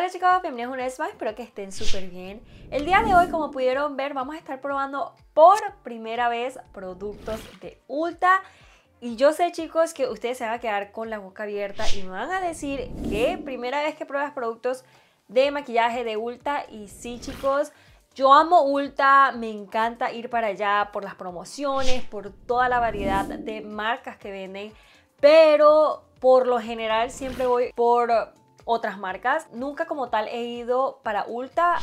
Hola chicos, bienvenidos una vez más, espero que estén súper bien. El día de hoy, como pudieron ver, vamos a estar probando por primera vez productos de Ulta. Y yo sé chicos que ustedes se van a quedar con la boca abierta y me van a decir que primera vez que pruebas productos de maquillaje de Ulta. Y sí chicos, yo amo Ulta, me encanta ir para allá por las promociones, por toda la variedad de marcas que venden. Pero por lo general siempre voy por otras marcas. Nunca como tal he ido para Ulta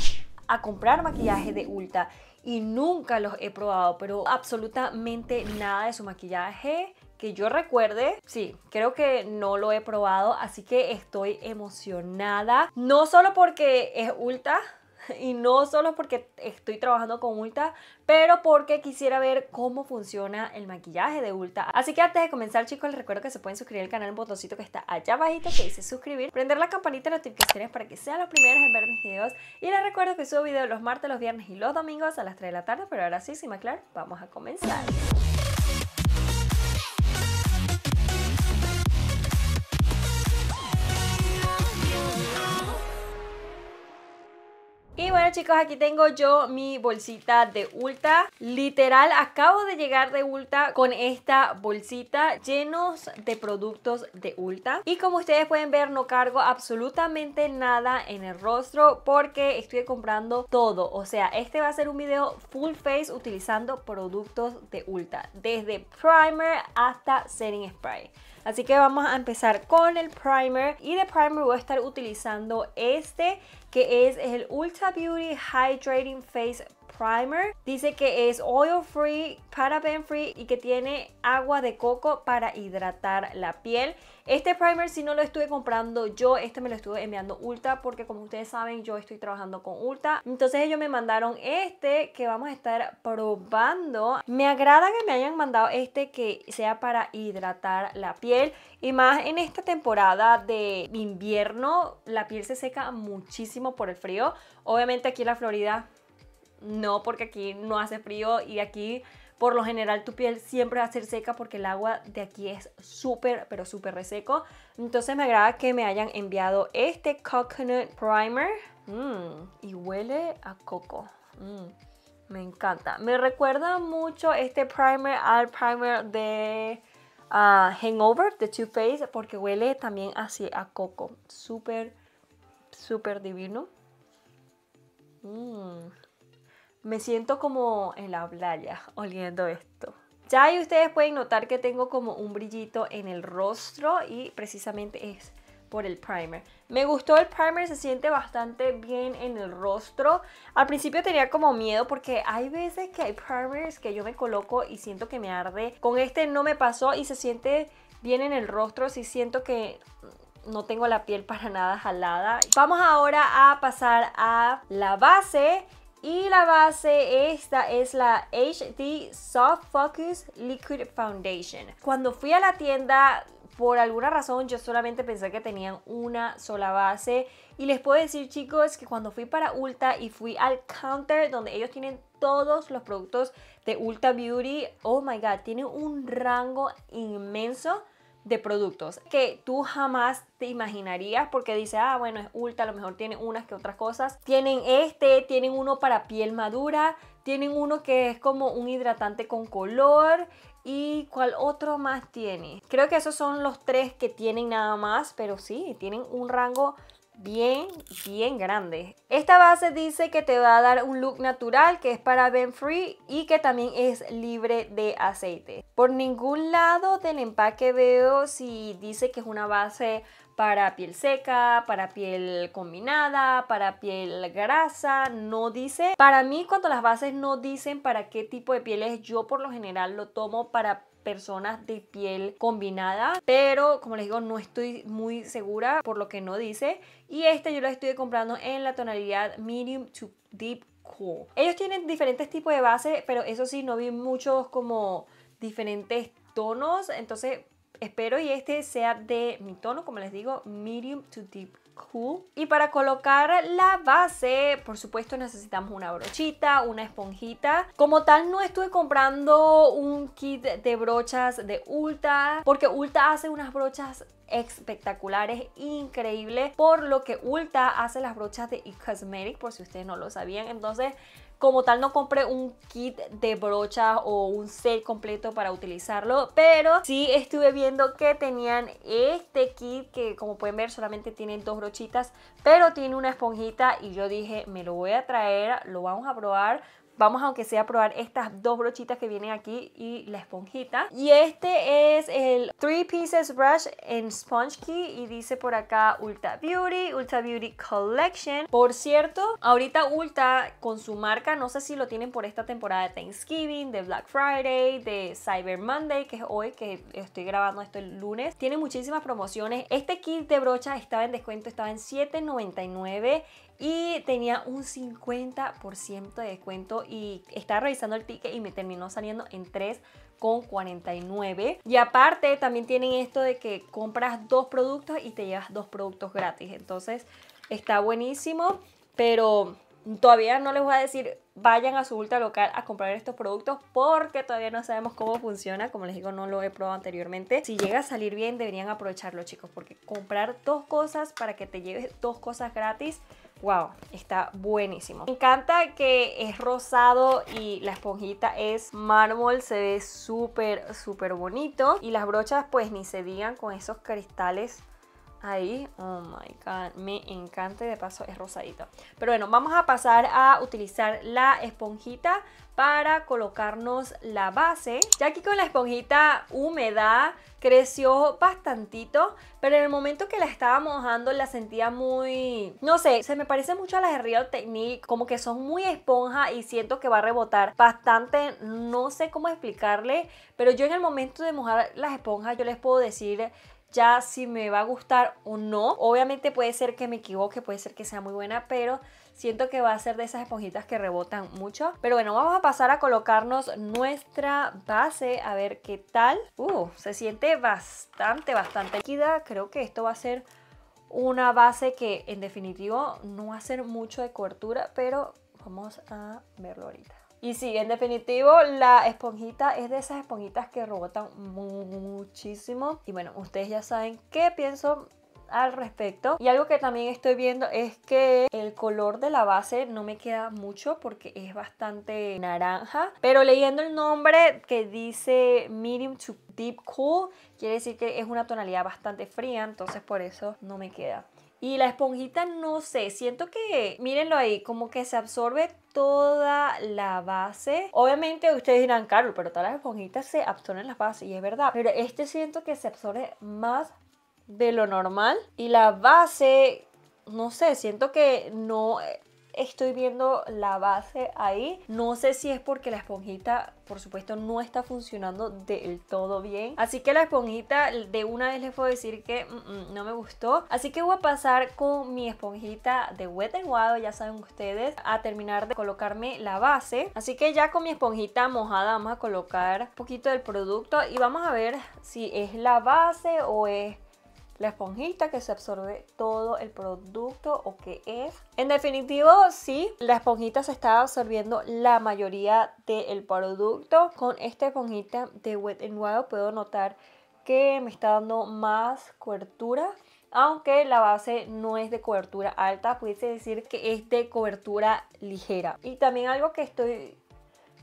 a comprar maquillaje de Ulta y nunca los he probado, pero absolutamente nada de su maquillaje que yo recuerde, sí, creo que no lo he probado, así que estoy emocionada, no solo porque es Ulta, y no solo porque estoy trabajando con Ulta, pero porque quisiera ver cómo funciona el maquillaje de Ulta. Así que antes de comenzar chicos, les recuerdo que se pueden suscribir al canal, el botoncito que está allá abajito que dice suscribir, prender la campanita de notificaciones para que sean los primeros en ver mis videos y les recuerdo que subo videos los martes, los viernes y los domingos a las 3 de la tarde, pero ahora sí, sin más claro, vamos a comenzar. bueno chicos, aquí tengo yo mi bolsita de Ulta. Literal, acabo de llegar de Ulta con esta bolsita llenos de productos de Ulta. Y como ustedes pueden ver, no cargo absolutamente nada en el rostro porque estoy comprando todo. O sea, este va a ser un video full face utilizando productos de Ulta. Desde primer hasta setting spray. Así que vamos a empezar con el primer y de primer voy a estar utilizando este que es el Ultra Beauty Hydrating Face primer. Dice que es oil free, paraben free y que tiene agua de coco para hidratar la piel. Este primer si no lo estuve comprando yo, este me lo estuve enviando Ulta porque como ustedes saben yo estoy trabajando con Ulta. Entonces ellos me mandaron este que vamos a estar probando. Me agrada que me hayan mandado este que sea para hidratar la piel y más en esta temporada de invierno la piel se seca muchísimo por el frío. Obviamente aquí en la Florida no, porque aquí no hace frío y aquí por lo general tu piel siempre va a ser seca porque el agua de aquí es súper, pero súper reseco. Entonces me agrada que me hayan enviado este Coconut Primer. Mm, y huele a coco. Mm, me encanta. Me recuerda mucho este primer al primer de ah, Hangover, de Too Faced, porque huele también así a coco. Súper, súper divino. Mmm. Me siento como en la playa oliendo esto. Ya y ustedes pueden notar que tengo como un brillito en el rostro y precisamente es por el primer. Me gustó el primer, se siente bastante bien en el rostro. Al principio tenía como miedo porque hay veces que hay primers que yo me coloco y siento que me arde. Con este no me pasó y se siente bien en el rostro, Si siento que no tengo la piel para nada jalada. Vamos ahora a pasar a la base y la base, esta es la HD Soft Focus Liquid Foundation. Cuando fui a la tienda, por alguna razón yo solamente pensé que tenían una sola base. Y les puedo decir chicos que cuando fui para Ulta y fui al counter donde ellos tienen todos los productos de Ulta Beauty, oh my god, tienen un rango inmenso de productos que tú jamás te imaginarías porque dice, ah, bueno, es ultra, a lo mejor tiene unas que otras cosas. Tienen este, tienen uno para piel madura, tienen uno que es como un hidratante con color y cuál otro más tiene. Creo que esos son los tres que tienen nada más, pero sí, tienen un rango bien, bien grande. Esta base dice que te va a dar un look natural, que es para Ben free y que también es libre de aceite. Por ningún lado del empaque veo si dice que es una base para piel seca, para piel combinada, para piel grasa, no dice. Para mí cuando las bases no dicen para qué tipo de pieles, yo por lo general lo tomo para personas de piel combinada, pero como les digo, no estoy muy segura por lo que no dice. Y este yo lo estoy comprando en la tonalidad medium to deep cool. Ellos tienen diferentes tipos de base, pero eso sí, no vi muchos como diferentes tonos, entonces Espero y este sea de mi tono, como les digo, medium to deep cool. Y para colocar la base, por supuesto necesitamos una brochita, una esponjita. Como tal no estuve comprando un kit de brochas de Ulta, porque Ulta hace unas brochas espectaculares, increíble por lo que Ulta hace las brochas de Cosmetics por si ustedes no lo sabían. Entonces, como tal no compré un kit de brochas o un set completo para utilizarlo, pero sí estuve viendo que tenían este kit que como pueden ver solamente tienen dos brochitas, pero tiene una esponjita y yo dije me lo voy a traer, lo vamos a probar Vamos aunque sea a probar estas dos brochitas que vienen aquí y la esponjita. Y este es el Three Pieces Brush en Sponge Key y dice por acá Ulta Beauty, Ulta Beauty Collection. Por cierto, ahorita Ulta con su marca, no sé si lo tienen por esta temporada de Thanksgiving, de Black Friday, de Cyber Monday, que es hoy que estoy grabando esto el lunes. Tiene muchísimas promociones. Este kit de brocha estaba en descuento, estaba en $7.99 y tenía un 50% de descuento y estaba revisando el ticket y me terminó saliendo en 3,49 y aparte también tienen esto de que compras dos productos y te llevas dos productos gratis entonces está buenísimo pero todavía no les voy a decir vayan a su ultra local a comprar estos productos porque todavía no sabemos cómo funciona. Como les digo, no lo he probado anteriormente. Si llega a salir bien, deberían aprovecharlo, chicos, porque comprar dos cosas para que te lleves dos cosas gratis wow, está buenísimo. Me encanta que es rosado y la esponjita es mármol, se ve súper, súper bonito. Y las brochas pues ni se digan con esos cristales ahí. Oh my god, me encanta y de paso es rosadito. Pero bueno, vamos a pasar a utilizar la esponjita para colocarnos la base. Ya aquí con la esponjita húmeda creció bastantito, pero en el momento que la estaba mojando la sentía muy, no sé, se me parece mucho a las de Rio Technique, como que son muy esponja y siento que va a rebotar bastante, no sé cómo explicarle, pero yo en el momento de mojar las esponjas yo les puedo decir ya si me va a gustar o no. Obviamente puede ser que me equivoque, puede ser que sea muy buena, pero siento que va a ser de esas esponjitas que rebotan mucho. Pero bueno, vamos a pasar a colocarnos nuestra base, a ver qué tal. Uh, se siente bastante, bastante líquida. Creo que esto va a ser una base que en definitivo no va a ser mucho de cobertura, pero vamos a verlo ahorita. Y sí, en definitivo, la esponjita es de esas esponjitas que robotan muchísimo. Y bueno, ustedes ya saben qué pienso al respecto y algo que también estoy viendo es que el color de la base no me queda mucho porque es bastante naranja pero leyendo el nombre que dice medium to deep cool quiere decir que es una tonalidad bastante fría entonces por eso no me queda y la esponjita, no sé, siento que, mírenlo ahí, como que se absorbe toda la base. Obviamente ustedes dirán, carlos pero todas las esponjitas se absorben las bases, y es verdad. Pero este siento que se absorbe más de lo normal. Y la base, no sé, siento que no estoy viendo la base ahí. No sé si es porque la esponjita, por supuesto, no está funcionando del todo bien. Así que la esponjita de una vez les puedo decir que mm, mm, no me gustó. Así que voy a pasar con mi esponjita de Wet n Wild, ya saben ustedes, a terminar de colocarme la base. Así que ya con mi esponjita mojada vamos a colocar un poquito del producto y vamos a ver si es la base o es la esponjita que se absorbe todo el producto o que es. En definitivo, sí, la esponjita se está absorbiendo la mayoría del producto. Con esta esponjita de Wet n Wild puedo notar que me está dando más cobertura. Aunque la base no es de cobertura alta, pudiese decir que es de cobertura ligera. Y también algo que estoy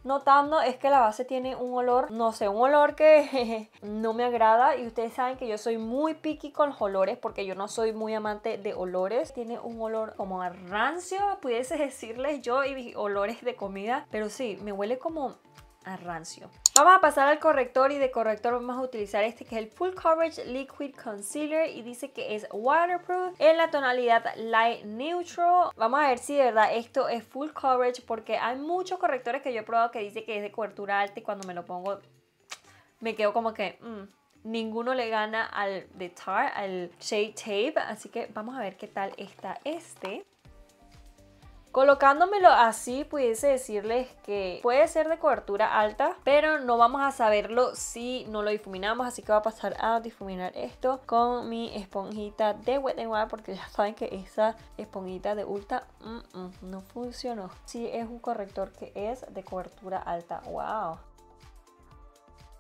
notando es que la base tiene un olor, no sé, un olor que no me agrada y ustedes saben que yo soy muy picky con los olores porque yo no soy muy amante de olores. Tiene un olor como a rancio, pudiese decirles yo, y olores de comida, pero sí, me huele como a rancio. Vamos a pasar al corrector y de corrector vamos a utilizar este que es el Full Coverage Liquid Concealer y dice que es waterproof en la tonalidad Light Neutral. Vamos a ver si de verdad esto es Full Coverage porque hay muchos correctores que yo he probado que dice que es de cobertura alta y cuando me lo pongo me quedo como que... Mm, ninguno le gana al de Tar, al Shade Tape. Así que vamos a ver qué tal está este. Colocándomelo así pudiese decirles que puede ser de cobertura alta, pero no vamos a saberlo si no lo difuminamos, así que voy a pasar a difuminar esto con mi esponjita de Wet n Wild porque ya saben que esa esponjita de Ulta mm, mm, no funcionó. Sí es un corrector que es de cobertura alta, wow.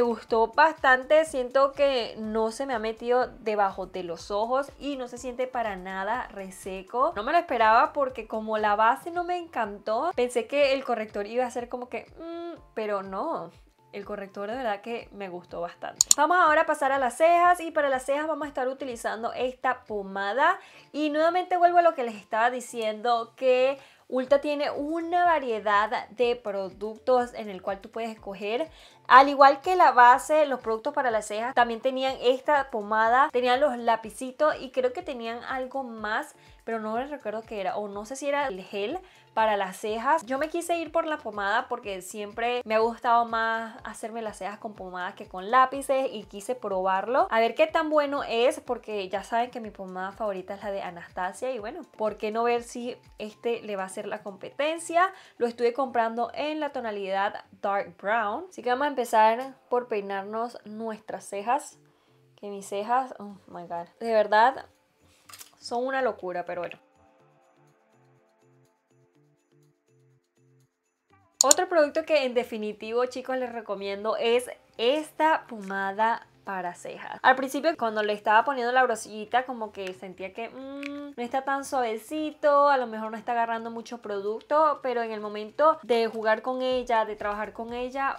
Me gustó bastante, siento que no se me ha metido debajo de los ojos y no se siente para nada reseco. No me lo esperaba porque como la base no me encantó, pensé que el corrector iba a ser como que, mm", pero no. El corrector de verdad que me gustó bastante. Vamos ahora a pasar a las cejas y para las cejas vamos a estar utilizando esta pomada. Y nuevamente vuelvo a lo que les estaba diciendo que Ulta tiene una variedad de productos en el cual tú puedes escoger. Al igual que la base, los productos para las cejas también tenían esta pomada, tenían los lapicitos y creo que tenían algo más, pero no les recuerdo qué era, o no sé si era el gel, para las cejas. Yo me quise ir por la pomada porque siempre me ha gustado más hacerme las cejas con pomada que con lápices y quise probarlo. A ver qué tan bueno es porque ya saben que mi pomada favorita es la de Anastasia y bueno, ¿por qué no ver si este le va a hacer la competencia? Lo estuve comprando en la tonalidad Dark Brown. Así que vamos a empezar por peinarnos nuestras cejas. Que mis cejas, oh my god, de verdad son una locura, pero bueno. Otro producto que en definitivo, chicos, les recomiendo es esta pomada para cejas. Al principio cuando le estaba poniendo la brosillita como que sentía que mm, no está tan suavecito, a lo mejor no está agarrando mucho producto, pero en el momento de jugar con ella, de trabajar con ella,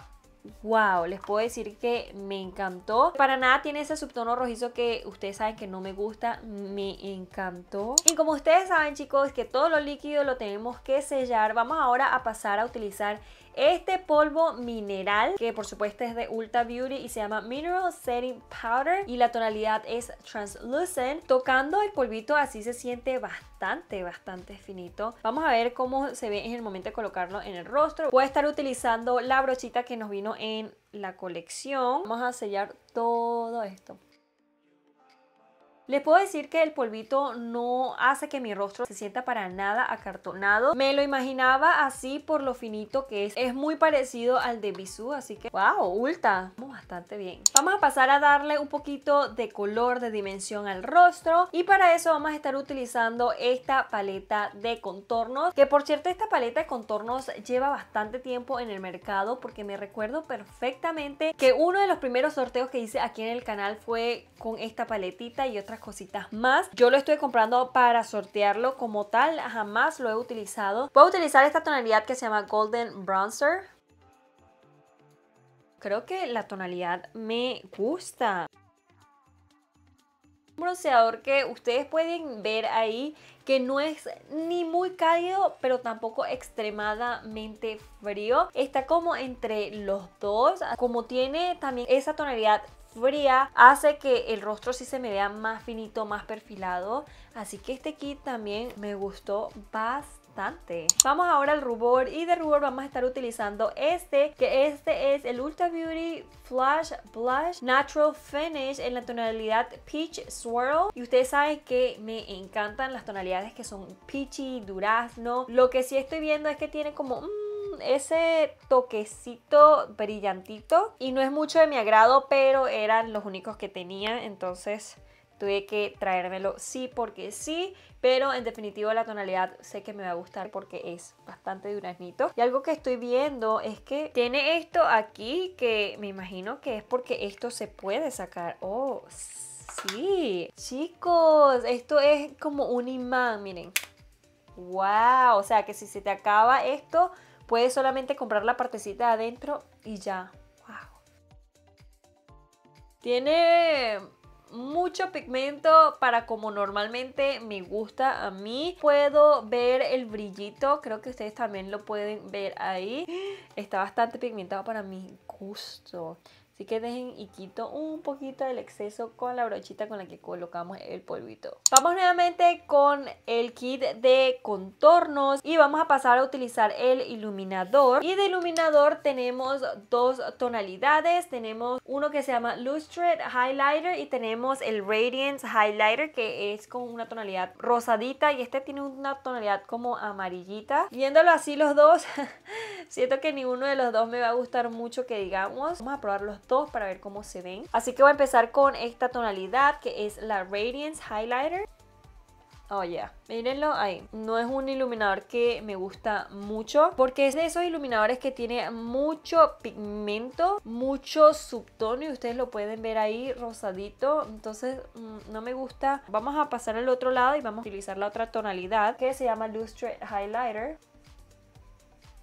wow, les puedo decir que me encantó. Para nada tiene ese subtono rojizo que ustedes saben que no me gusta, me encantó. Y como ustedes saben chicos que todos los líquidos lo tenemos que sellar, vamos ahora a pasar a utilizar este polvo mineral, que por supuesto es de Ulta Beauty y se llama Mineral Setting Powder y la tonalidad es translucent. Tocando el polvito así se siente bastante, bastante finito. Vamos a ver cómo se ve en el momento de colocarlo en el rostro. Voy a estar utilizando la brochita que nos vino en la colección. Vamos a sellar todo esto. Les puedo decir que el polvito no hace que mi rostro se sienta para nada acartonado. Me lo imaginaba así por lo finito que es. Es muy parecido al de Bisú, así que wow, ulta. bastante bien. Vamos a pasar a darle un poquito de color, de dimensión al rostro. Y para eso vamos a estar utilizando esta paleta de contornos. Que por cierto, esta paleta de contornos lleva bastante tiempo en el mercado porque me recuerdo perfectamente que uno de los primeros sorteos que hice aquí en el canal fue con esta paletita y otra cositas más. Yo lo estoy comprando para sortearlo como tal, jamás lo he utilizado. Voy a utilizar esta tonalidad que se llama Golden Bronzer. Creo que la tonalidad me gusta Un bronceador que ustedes pueden ver ahí que no es ni muy cálido pero tampoco extremadamente frío está como entre los dos como tiene también esa tonalidad fría hace que el rostro sí se me vea más finito, más perfilado. Así que este kit también me gustó bastante. Vamos ahora al rubor y de rubor vamos a estar utilizando este, que este es el Ultra Beauty Flash Blush Natural Finish en la tonalidad Peach Swirl. Y ustedes saben que me encantan las tonalidades que son peachy, durazno. Lo que sí estoy viendo es que tiene como... Mm, ese toquecito brillantito y no es mucho de mi agrado, pero eran los únicos que tenía, entonces tuve que traérmelo sí porque sí, pero en definitiva la tonalidad sé que me va a gustar porque es bastante duraznito. Y algo que estoy viendo es que tiene esto aquí que me imagino que es porque esto se puede sacar. Oh, sí. Chicos, esto es como un imán, miren. Wow, o sea que si se te acaba esto Puedes solamente comprar la partecita de adentro y ya. ¡Wow! Tiene mucho pigmento para como normalmente me gusta a mí. Puedo ver el brillito, creo que ustedes también lo pueden ver ahí. Está bastante pigmentado para mi gusto. Así que dejen y quito un poquito del exceso con la brochita con la que colocamos el polvito. Vamos nuevamente con el kit de contornos y vamos a pasar a utilizar el iluminador. Y de iluminador tenemos dos tonalidades. Tenemos uno que se llama Lustrate Highlighter y tenemos el Radiance Highlighter que es con una tonalidad rosadita y este tiene una tonalidad como amarillita. Viéndolo así los dos, siento que ninguno de los dos me va a gustar mucho que digamos. Vamos a probar los todos para ver cómo se ven. Así que voy a empezar con esta tonalidad que es la Radiance Highlighter. Oh yeah, mírenlo ahí. No es un iluminador que me gusta mucho porque es de esos iluminadores que tiene mucho pigmento, mucho subtono y ustedes lo pueden ver ahí rosadito. Entonces mm, no me gusta. Vamos a pasar al otro lado y vamos a utilizar la otra tonalidad que se llama Lustre Highlighter.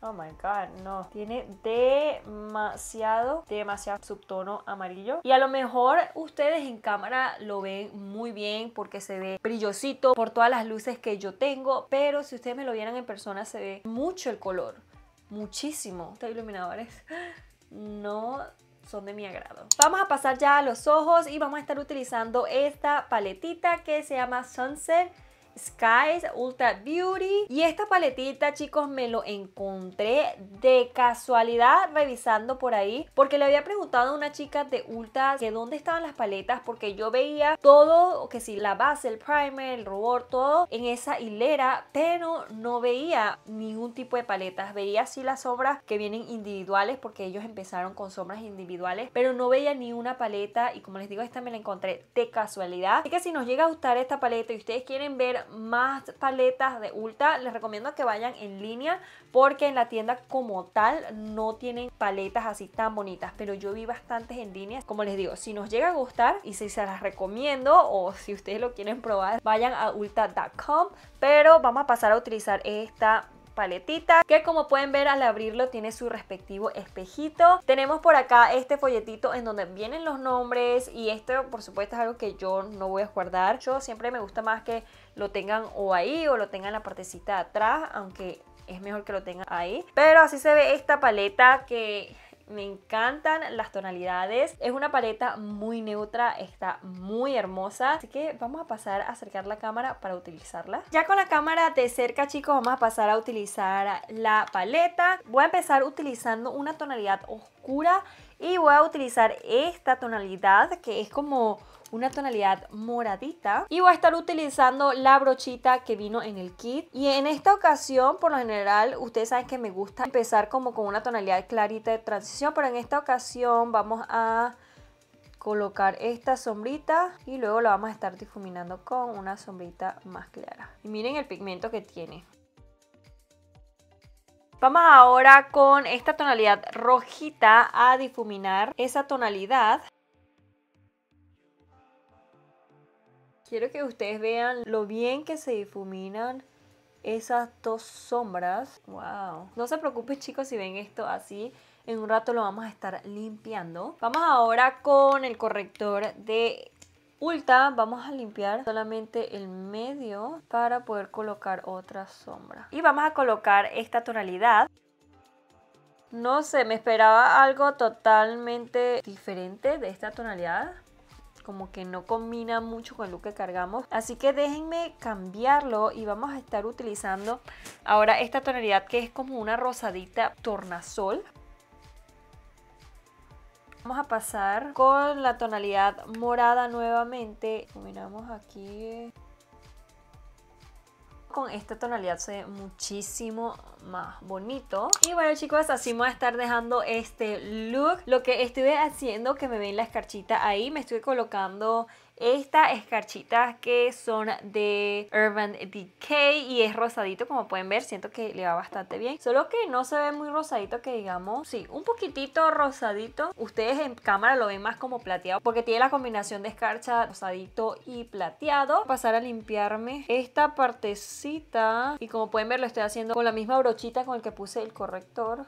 Oh my god, no. Tiene demasiado, demasiado subtono amarillo. Y a lo mejor ustedes en cámara lo ven muy bien porque se ve brillosito por todas las luces que yo tengo. Pero si ustedes me lo vieran en persona se ve mucho el color. Muchísimo. Estos iluminadores no son de mi agrado. Vamos a pasar ya a los ojos y vamos a estar utilizando esta paletita que se llama Sunset. Skies Ultra Beauty. Y esta paletita, chicos, me lo encontré de casualidad revisando por ahí. Porque le había preguntado a una chica de Ulta que dónde estaban las paletas. Porque yo veía todo, que si la base, el primer, el rubor, todo en esa hilera. Pero no veía ningún tipo de paletas. Veía si las sombras que vienen individuales. Porque ellos empezaron con sombras individuales. Pero no veía ni una paleta. Y como les digo, esta me la encontré de casualidad. Así que si nos llega a gustar esta paleta y ustedes quieren ver más paletas de Ulta, les recomiendo que vayan en línea porque en la tienda como tal no tienen paletas así tan bonitas, pero yo vi bastantes en línea. Como les digo, si nos llega a gustar y si se las recomiendo o si ustedes lo quieren probar, vayan a ulta.com, pero vamos a pasar a utilizar esta paletita que como pueden ver al abrirlo tiene su respectivo espejito tenemos por acá este folletito en donde vienen los nombres y esto por supuesto es algo que yo no voy a guardar yo siempre me gusta más que lo tengan o ahí o lo tengan en la partecita de atrás, aunque es mejor que lo tengan ahí. Pero así se ve esta paleta que me encantan las tonalidades. Es una paleta muy neutra, está muy hermosa. Así que vamos a pasar a acercar la cámara para utilizarla. Ya con la cámara de cerca, chicos, vamos a pasar a utilizar la paleta. Voy a empezar utilizando una tonalidad oscura y voy a utilizar esta tonalidad que es como una tonalidad moradita y voy a estar utilizando la brochita que vino en el kit y en esta ocasión por lo general ustedes saben que me gusta empezar como con una tonalidad clarita de transición pero en esta ocasión vamos a colocar esta sombrita y luego la vamos a estar difuminando con una sombrita más clara. Y miren el pigmento que tiene. Vamos ahora con esta tonalidad rojita a difuminar esa tonalidad. Quiero que ustedes vean lo bien que se difuminan esas dos sombras. ¡Wow! No se preocupen chicos si ven esto así. En un rato lo vamos a estar limpiando. Vamos ahora con el corrector de Ulta. Vamos a limpiar solamente el medio para poder colocar otra sombra. Y vamos a colocar esta tonalidad. No sé, me esperaba algo totalmente diferente de esta tonalidad como que no combina mucho con el look que cargamos. Así que déjenme cambiarlo y vamos a estar utilizando ahora esta tonalidad que es como una rosadita tornasol. Vamos a pasar con la tonalidad morada nuevamente. Combinamos aquí con esta tonalidad se ve muchísimo más bonito. Y bueno chicos, así me voy a estar dejando este look. Lo que estuve haciendo, que me ven la escarchita ahí, me estuve colocando esta escarchitas que son de Urban Decay y es rosadito como pueden ver, siento que le va bastante bien. Solo que no se ve muy rosadito que digamos, sí, un poquitito rosadito. Ustedes en cámara lo ven más como plateado porque tiene la combinación de escarcha rosadito y plateado. Pasar a limpiarme esta partecita y como pueden ver lo estoy haciendo con la misma brochita con el que puse el corrector.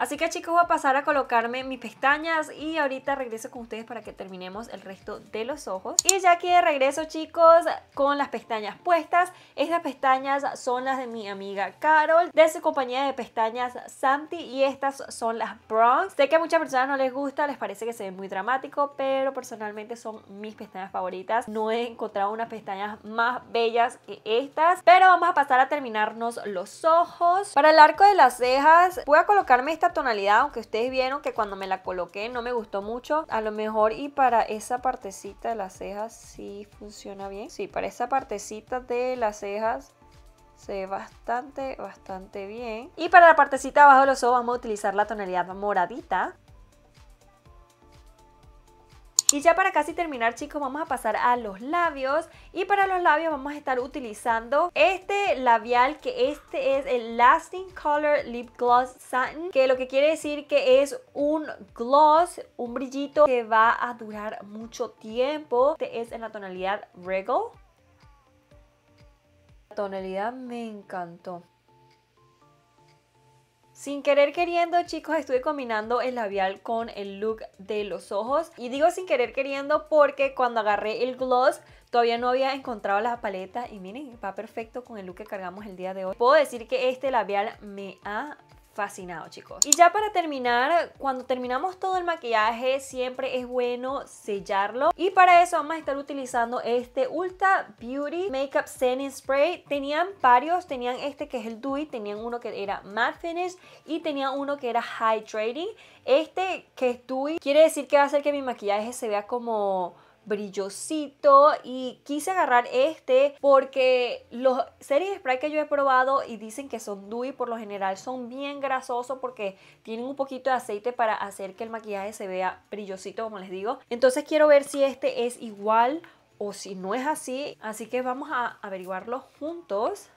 Así que chicos voy a pasar a colocarme mis pestañas y ahorita regreso con ustedes para que terminemos el resto de los ojos. Y ya que regreso chicos con las pestañas puestas. Estas pestañas son las de mi amiga Carol de su compañía de pestañas Santi y estas son las Bronx Sé que a muchas personas no les gusta, les parece que se ve muy dramático, pero personalmente son mis pestañas favoritas. No he encontrado unas pestañas más bellas que estas, pero vamos a pasar a terminarnos los ojos. Para el arco de las cejas voy a colocarme estas tonalidad, aunque ustedes vieron que cuando me la coloqué no me gustó mucho, a lo mejor y para esa partecita de las cejas sí funciona bien. Sí, para esa partecita de las cejas se ve bastante, bastante bien. Y para la partecita abajo de los ojos vamos a utilizar la tonalidad moradita. Y ya para casi terminar chicos vamos a pasar a los labios y para los labios vamos a estar utilizando este labial que este es el Lasting Color Lip Gloss Satin que lo que quiere decir que es un gloss, un brillito que va a durar mucho tiempo. Este es en la tonalidad Regal. La tonalidad me encantó. Sin querer queriendo, chicos, estuve combinando el labial con el look de los ojos. Y digo sin querer queriendo porque cuando agarré el gloss todavía no había encontrado la paleta. Y miren, va perfecto con el look que cargamos el día de hoy. Puedo decir que este labial me ha fascinado chicos y ya para terminar cuando terminamos todo el maquillaje siempre es bueno sellarlo y para eso vamos a estar utilizando este Ulta Beauty Makeup Setting Spray tenían varios tenían este que es el Dewy tenían uno que era matte finish y tenían uno que era hydrating este que es Dewy quiere decir que va a hacer que mi maquillaje se vea como brillosito y quise agarrar este porque los series spray que yo he probado y dicen que son dewy por lo general son bien grasosos porque tienen un poquito de aceite para hacer que el maquillaje se vea brillosito como les digo entonces quiero ver si este es igual o si no es así así que vamos a averiguarlo juntos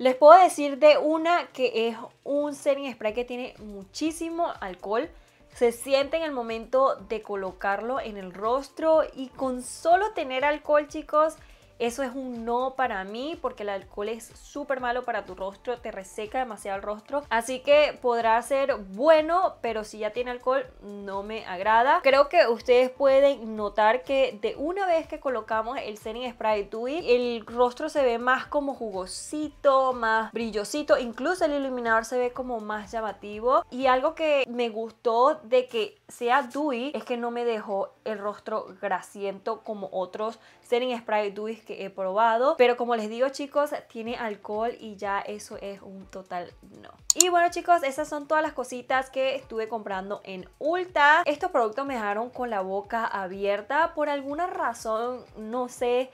Les puedo decir de una que es un setting spray que tiene muchísimo alcohol se siente en el momento de colocarlo en el rostro y con solo tener alcohol, chicos, eso es un no para mí porque el alcohol es súper malo para tu rostro, te reseca demasiado el rostro. Así que podrá ser bueno, pero si ya tiene alcohol no me agrada. Creo que ustedes pueden notar que de una vez que colocamos el setting spray Dewy, el rostro se ve más como jugosito, más brillosito. Incluso el iluminador se ve como más llamativo. Y algo que me gustó de que sea Dewy es que no me dejó el rostro grasiento como otros setting spray Dewy que he probado. Pero como les digo chicos, tiene alcohol y ya eso es un total no. Y bueno chicos, esas son todas las cositas que estuve comprando en Ulta. Estos productos me dejaron con la boca abierta. Por alguna razón, no sé,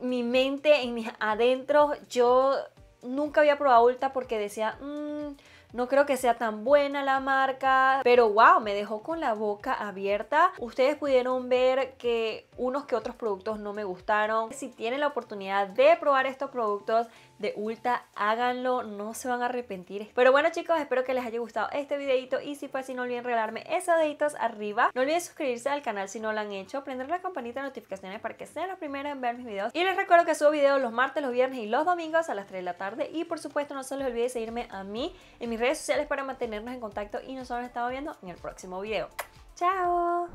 mi mente, en mis adentro. yo nunca había probado Ulta porque decía... Mmm, no creo que sea tan buena la marca, pero wow, me dejó con la boca abierta. Ustedes pudieron ver que unos que otros productos no me gustaron. Si tienen la oportunidad de probar estos productos, de Ulta, háganlo, no se van a arrepentir. Pero bueno chicos, espero que les haya gustado este videito y si fue así no olviden regalarme esos deditos arriba. No olviden suscribirse al canal si no lo han hecho, prender la campanita de notificaciones para que sean los primeros en ver mis videos. Y les recuerdo que subo videos los martes, los viernes y los domingos a las 3 de la tarde. Y por supuesto no se les olvide seguirme a mí en mis redes sociales para mantenernos en contacto y nosotros nos estamos viendo en el próximo video. ¡Chao!